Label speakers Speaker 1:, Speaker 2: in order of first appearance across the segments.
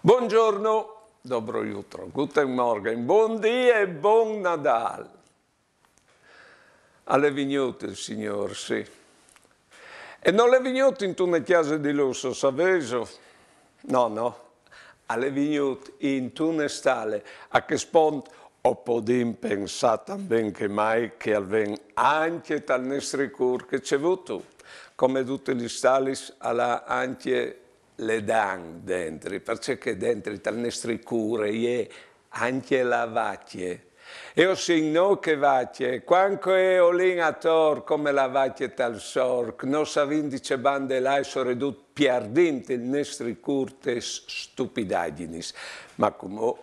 Speaker 1: Buongiorno, dobro jutro, guten morgen, buon dì e buon Nadal. Alle vignote il signor, sì. E non le vignote in una chiesa di lusso, saveso? No, no, alle vignote in una stale, a che spont o potuto pensare ben che mai che avven anche tal nostro cur che c'è avuto, come tutti gli stalis alla anche le dan dentro, perché dentro tal nostre cure è anche la vacche. E ho signo che vacche, quanto è olin a tor come la vacche tal sorc, non sa vindice bande là e soredut piardint il nostri curtes stupidaginis. Ma come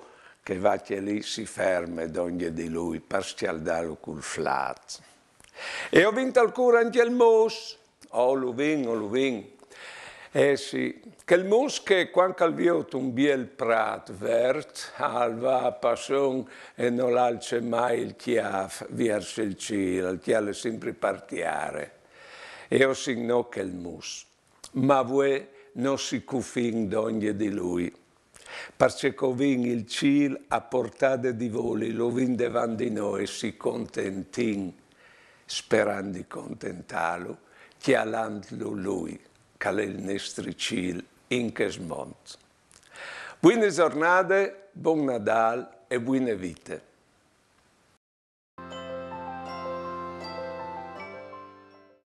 Speaker 1: che vacche lì si ferme d'ogne di lui per scialdarlo col flat. E ho vinto al cura anche il mos, o oh, l'uvin, o oh, l'uvin, eh sì, che il quel musche quand calviot un biel prat vert, alva passon e non l'alce mai il chiaf verso il cielo, il chiale sempre partiare. E o signò il mus, ma voi non si cufin d'ogni di lui. Parce covin il ciel a portade di voli, lo vin devan di noi, si contentin, sperando di contentarlo, chialandolo lui. Kalel Nestrichil, in Mont. Buone giornate, buon Nadal e buone vite.